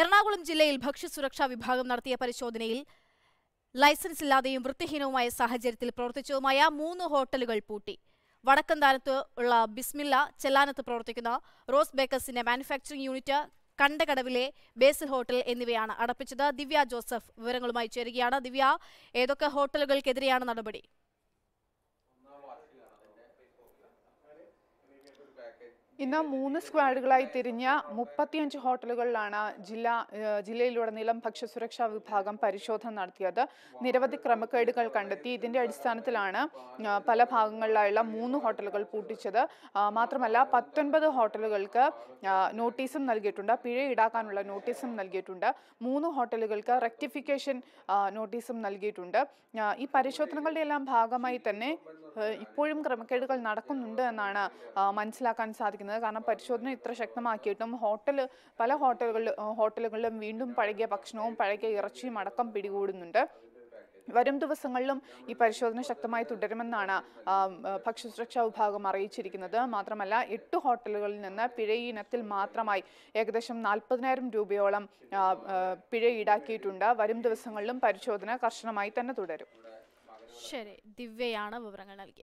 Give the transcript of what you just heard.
എറണാകുളം ജില്ലയിൽ ഭക്ഷ്യസുരക്ഷാ വിഭാഗം നടത്തിയ പരിശോധനയിൽ ലൈസൻസ് ഇല്ലാതെയും വൃത്തിഹീനവുമായ സാഹചര്യത്തിൽ പ്രവർത്തിച്ചതുമായ മൂന്ന് ഹോട്ടലുകൾ പൂട്ടി വടക്കന്താനത്ത് ഉള്ള ബിസ്മില്ല ചെല്ലാനത്ത് പ്രവർത്തിക്കുന്ന റോസ് ബേക്കേഴ്സിന്റെ മാനുഫാക്ചറിംഗ് യൂണിറ്റ് കണ്ടകടവിലെ ബേസിൽ ഹോട്ടൽ എന്നിവയാണ് അടപ്പിച്ചത് ദിവ്യ ജോസഫ് വിവരങ്ങളുമായി ചേരുകയാണ് ദിവ്യ ഏതൊക്കെ ഹോട്ടലുകൾക്കെതിരെയാണ് നടപടി ഇന്ന് മൂന്ന് സ്ക്വാഡുകളായി തിരിഞ്ഞ മുപ്പത്തിയഞ്ച് ഹോട്ടലുകളിലാണ് ജില്ലാ ജില്ലയിലുടനീളം ഭക്ഷ്യസുരക്ഷാ വിഭാഗം പരിശോധന നടത്തിയത് നിരവധി ക്രമക്കേടുകൾ കണ്ടെത്തി ഇതിന്റെ അടിസ്ഥാനത്തിലാണ് പല ഭാഗങ്ങളിലായുള്ള മൂന്ന് ഹോട്ടലുകൾ പൂട്ടിച്ചത് മാത്രമല്ല പത്തൊൻപത് ഹോട്ടലുകൾക്ക് നോട്ടീസും നൽകിയിട്ടുണ്ട് പിഴ ഈടാക്കാനുള്ള നോട്ടീസും നൽകിയിട്ടുണ്ട് മൂന്ന് ഹോട്ടലുകൾക്ക് റെക്ടിഫിക്കേഷൻ നോട്ടീസും നൽകിയിട്ടുണ്ട് ഈ പരിശോധനകളുടെ എല്ലാം ഭാഗമായി തന്നെ ഇപ്പോഴും ക്രമക്കേടുകൾ നടക്കുന്നുണ്ട് എന്നാണ് മനസ്സിലാക്കാൻ സാധിക്കുന്നത് കാരണം പരിശോധന ഇത്ര ശക്തമാക്കിയിട്ടും ഹോട്ടൽ പല ഹോട്ടലുകളിൽ ഹോട്ടലുകളിലും വീണ്ടും പഴകിയ ഭക്ഷണവും പഴകിയ ഇറച്ചിയും അടക്കം പിടികൂടുന്നുണ്ട് വരും ദിവസങ്ങളിലും ഈ പരിശോധന ശക്തമായി തുടരുമെന്നാണ് ഭക്ഷ്യസുരക്ഷാ വിഭാഗം അറിയിച്ചിരിക്കുന്നത് മാത്രമല്ല എട്ട് ഹോട്ടലുകളിൽ നിന്ന് പിഴയിനത്തിൽ മാത്രമായി ഏകദേശം നാൽപ്പതിനായിരം രൂപയോളം പിഴ ഈടാക്കിയിട്ടുണ്ട് വരും ദിവസങ്ങളിലും പരിശോധന കർശനമായി തന്നെ തുടരും ശരി ദിവ്യയാണ് വിവരങ്ങൾ നൽകിയത്